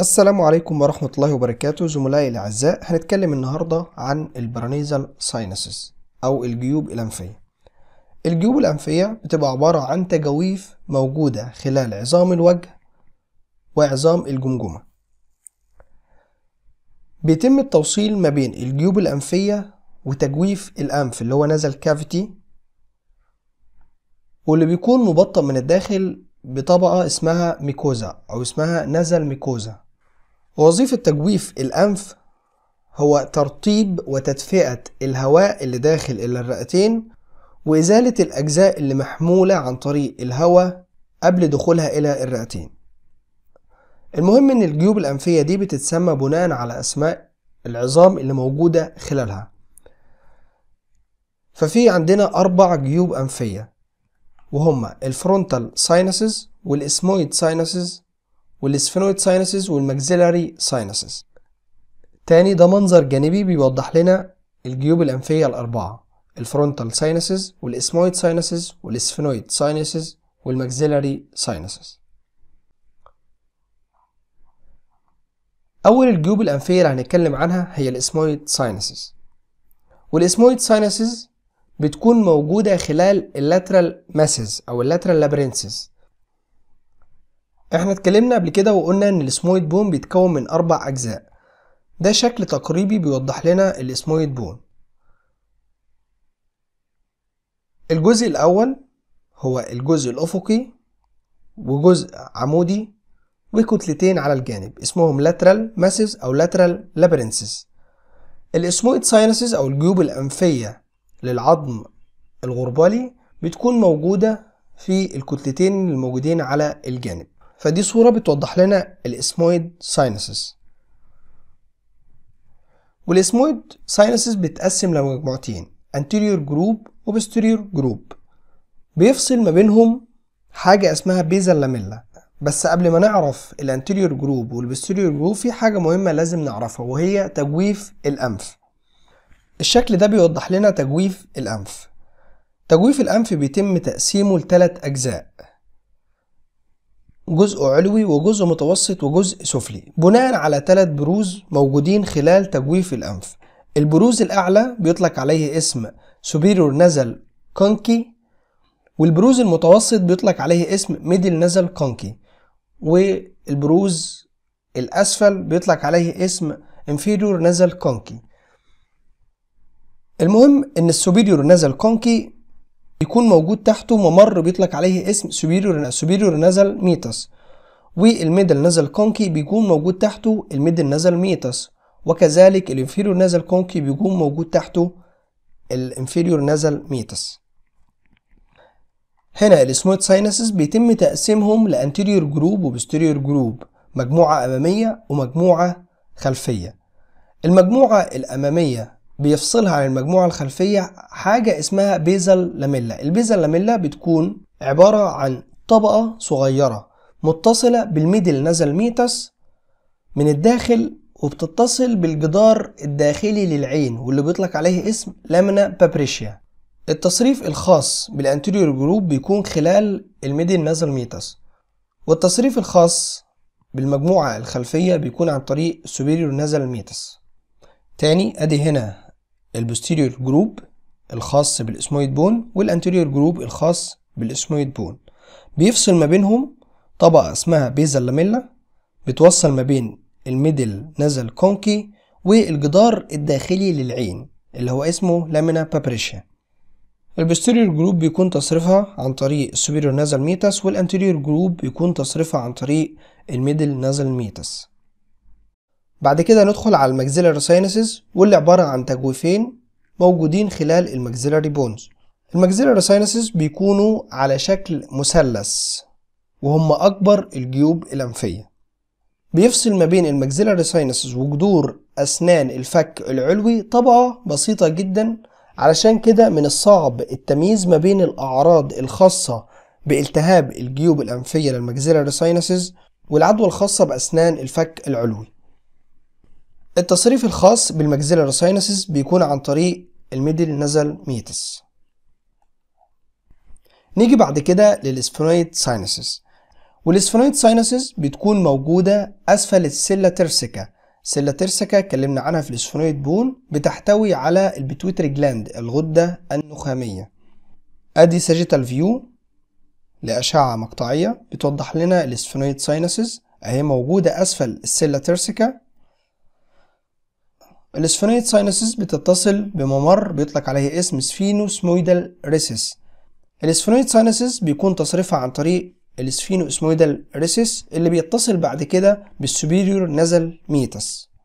السلام عليكم ورحمة الله وبركاته زملائي الأعزاء هنتكلم النهاردة عن البرانيزال ساينسز أو الجيوب الأنفية الجيوب الأنفية بتبقى عبارة عن تجاويف موجودة خلال عظام الوجه وعظام الجمجمة بيتم التوصيل ما بين الجيوب الأنفية وتجويف الأنف اللي هو نزل كافيتي واللي بيكون مبطن من الداخل بطبقة اسمها ميكوزا أو اسمها نزل ميكوزا وظيفة تجويف الأنف هو ترطيب وتدفئة الهواء اللي داخل إلى الرئتين وإزالة الأجزاء اللي محمولة عن طريق الهواء قبل دخولها إلى الرئتين المهم إن الجيوب الأنفية دي بتتسمى بناء على أسماء العظام اللي موجودة خلالها ففي عندنا أربع جيوب أنفية وهما الفرونتال ساينسز والإسمويد ساينسز والاسفنويد ساينسز والماكسيلاري ساينسز تاني ده منظر جانبي بيوضح لنا الجيوب الأنفية الأربعة الفرونتال ساينسز والإسمويد ساينسز والاسفنويد ساينسز والماكسيلاري ساينسز أول الجيوب الأنفية اللي هنتكلم عنها هي الإسمويد ساينسز والإسمويد ساينسز بتكون موجودة خلال اللاترال ماسز أو اللاترال لابرينسز احنا اتكلمنا قبل كده وقلنا ان الاسمويد بون بيتكون من اربع اجزاء ده شكل تقريبي بيوضح لنا الاسمويد بون الجزء الاول هو الجزء الافقي وجزء عمودي وكتلتين على الجانب اسمهم lateral masses او lateral labyrinths الاسمويد sinuses او الجيوب الانفيه للعظم الغربالي بتكون موجوده في الكتلتين الموجودين على الجانب فدي صورة بتوضح لنا الاسمويد ساينسس والاسمويد ساينسس بتقسم لمجموعتين anterior group و posterior group بيفصل ما بينهم حاجة اسمها بيزل لاميلا بس قبل ما نعرف الانتيريور جروب والبستيريور جروب في حاجة مهمة لازم نعرفها وهي تجويف الأنف الشكل ده بيوضح لنا تجويف الأنف تجويف الأنف بيتم تقسيمه لثلاث أجزاء جزء علوي وجزء متوسط وجزء سفلي بناء على ثلاث بروز موجودين خلال تجويف الأنف البروز الأعلى بيطلق عليه اسم superior nasal conky والبروز المتوسط بيطلق عليه اسم middle nasal conky والبروز الأسفل بيطلق عليه اسم inferior nasal conky المهم إن السوبيريور nasal conky يكون موجود تحته ممر بيطلق عليه اسم سوبيريور سوبيريور نزل ميتاس والميدل نزل كونكي بيكون موجود تحته الميدل نزل ميتاس وكذلك الانفيريور نزل كونكي بيكون موجود تحته الانفيريور نزل ميتاس هنا السموث ساينسز بيتم تقسيمهم لانتيريور جروب وبستيريور جروب مجموعة أمامية ومجموعة خلفية المجموعة الأمامية بيفصلها عن المجموعة الخلفية حاجة اسمها بيزل لاميلا البيزل لاميلا بتكون عبارة عن طبقة صغيرة متصلة بالميدل نزل ميتس من الداخل وبتتصل بالجدار الداخلي للعين واللي بيطلق عليه اسم لامنا بابريشيا التصريف الخاص بالانتيريور جروب بيكون خلال الميدل نزل ميتس والتصريف الخاص بالمجموعة الخلفية بيكون عن طريق سوبيريور نزل ميتس تاني ادي هنا البوستيريور جروب الخاص بالاسمويد بون والانتيريور جروب الخاص بالاسمويد بون بيفصل ما بينهم طبقة اسمها بيزال لاميلا بتوصل ما بين الميدل نزل كونكي والجدار الداخلي للعين اللي هو اسمه لامينا بابريشيا البوستيريور جروب بيكون تصريفها عن طريق السوبيريور نازل ميتاس والانتيريور جروب بيكون تصريفها عن طريق الميدل نازل ميتاس بعد كده ندخل على المجزيلاري ساينسز واللي عبارة عن تجويفين موجودين خلال المجزيلاري بونز المجزيلاري ساينسز بيكونوا على شكل مثلث وهم أكبر الجيوب الأنفية بيفصل ما بين المجزيلاري ساينسز وجذور أسنان الفك العلوي طبقة بسيطة جدا علشان كده من الصعب التمييز ما بين الأعراض الخاصة بالتهاب الجيوب الأنفية للمجزيلاري ساينسز والعدوى الخاصة بأسنان الفك العلوي التصريف الخاص بالمجزرة ساينسز بيكون عن طريق الميدل نزل ميتس نيجي بعد كده للإسفنويد ساينسيس والإسفنويد ساينسيس بتكون موجودة أسفل السلة ترسكا سلة ترسكا اتكلمنا عنها في الإسفنويد بون بتحتوي على البيتويتري جلاند الغدة النخامية أدي ساجيتال فيو لأشعة مقطعية بتوضح لنا الإسفنويد ساينسيس أهي موجودة أسفل السلة ترسكا الاسفنويد ساينسز بتتصل بممر بيطلق عليه اسم سفينوسمويدال ريسس الاسفنويد ساينسز بيكون تصريفها عن طريق الاسفينوسمويدال ريسس اللي بيتصل بعد كده بالسوبيريور نزل ميتس